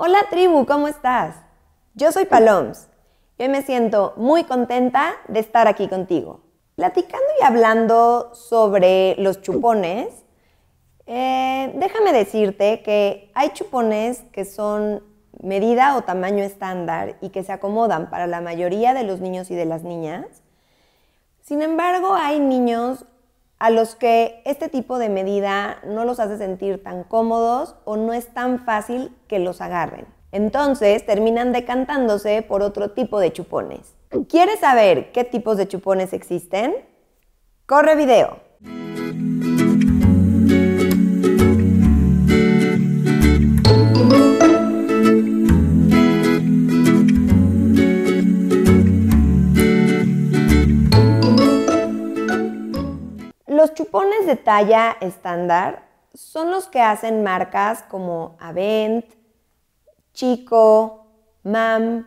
Hola tribu, ¿cómo estás? Yo soy Paloms y hoy me siento muy contenta de estar aquí contigo. Platicando y hablando sobre los chupones, eh, déjame decirte que hay chupones que son medida o tamaño estándar y que se acomodan para la mayoría de los niños y de las niñas. Sin embargo, hay niños a los que este tipo de medida no los hace sentir tan cómodos o no es tan fácil que los agarren. Entonces terminan decantándose por otro tipo de chupones. ¿Quieres saber qué tipos de chupones existen? Corre video. de talla estándar son los que hacen marcas como Avent, Chico, Mam,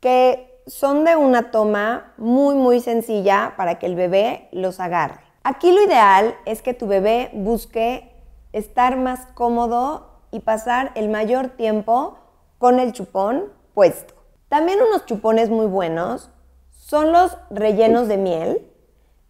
que son de una toma muy muy sencilla para que el bebé los agarre. Aquí lo ideal es que tu bebé busque estar más cómodo y pasar el mayor tiempo con el chupón puesto. También unos chupones muy buenos son los rellenos de miel,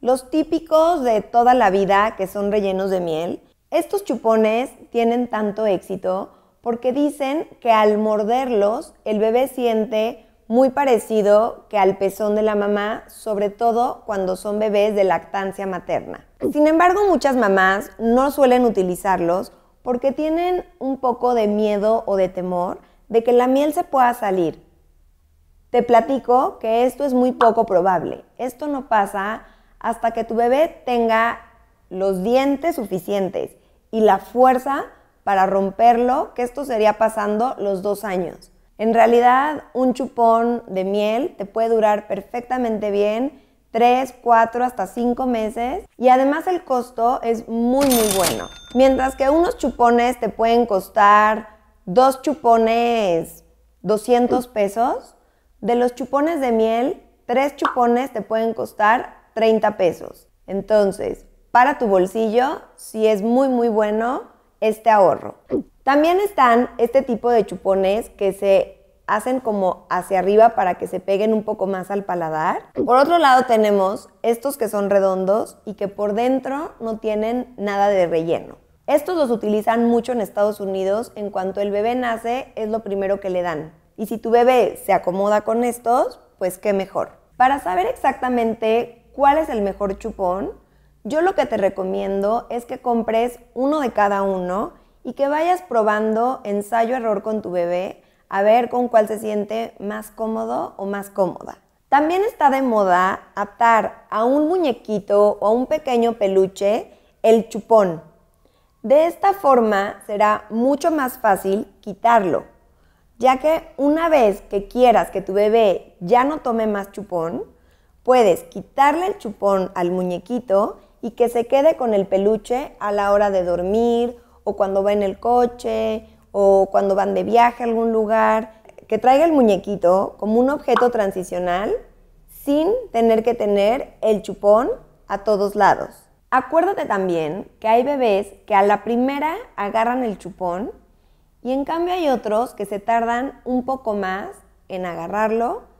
los típicos de toda la vida que son rellenos de miel, estos chupones tienen tanto éxito porque dicen que al morderlos el bebé siente muy parecido que al pezón de la mamá, sobre todo cuando son bebés de lactancia materna. Sin embargo, muchas mamás no suelen utilizarlos porque tienen un poco de miedo o de temor de que la miel se pueda salir. Te platico que esto es muy poco probable. Esto no pasa hasta que tu bebé tenga los dientes suficientes y la fuerza para romperlo, que esto sería pasando los dos años. En realidad, un chupón de miel te puede durar perfectamente bien 3, 4, hasta 5 meses y además el costo es muy muy bueno. Mientras que unos chupones te pueden costar dos chupones 200 pesos, de los chupones de miel, tres chupones te pueden costar 30 pesos. Entonces, para tu bolsillo, si es muy, muy bueno este ahorro. También están este tipo de chupones que se hacen como hacia arriba para que se peguen un poco más al paladar. Por otro lado tenemos estos que son redondos y que por dentro no tienen nada de relleno. Estos los utilizan mucho en Estados Unidos. En cuanto el bebé nace, es lo primero que le dan. Y si tu bebé se acomoda con estos, pues qué mejor. Para saber exactamente cuál es el mejor chupón, yo lo que te recomiendo es que compres uno de cada uno y que vayas probando ensayo-error con tu bebé a ver con cuál se siente más cómodo o más cómoda. También está de moda atar a un muñequito o a un pequeño peluche el chupón. De esta forma será mucho más fácil quitarlo, ya que una vez que quieras que tu bebé ya no tome más chupón, Puedes quitarle el chupón al muñequito y que se quede con el peluche a la hora de dormir o cuando va en el coche o cuando van de viaje a algún lugar. Que traiga el muñequito como un objeto transicional sin tener que tener el chupón a todos lados. Acuérdate también que hay bebés que a la primera agarran el chupón y en cambio hay otros que se tardan un poco más en agarrarlo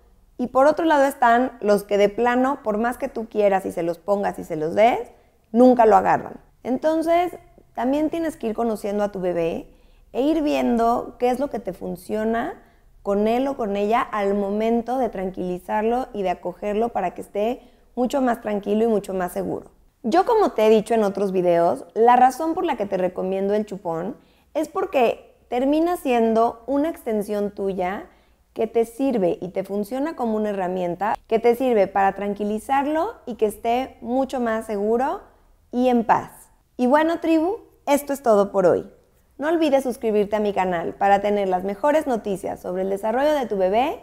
y por otro lado están los que de plano, por más que tú quieras y se los pongas y se los des, nunca lo agarran. Entonces, también tienes que ir conociendo a tu bebé e ir viendo qué es lo que te funciona con él o con ella al momento de tranquilizarlo y de acogerlo para que esté mucho más tranquilo y mucho más seguro. Yo como te he dicho en otros videos, la razón por la que te recomiendo el chupón es porque termina siendo una extensión tuya que te sirve y te funciona como una herramienta, que te sirve para tranquilizarlo y que esté mucho más seguro y en paz. Y bueno, tribu, esto es todo por hoy. No olvides suscribirte a mi canal para tener las mejores noticias sobre el desarrollo de tu bebé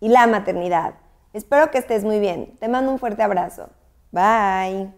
y la maternidad. Espero que estés muy bien. Te mando un fuerte abrazo. Bye.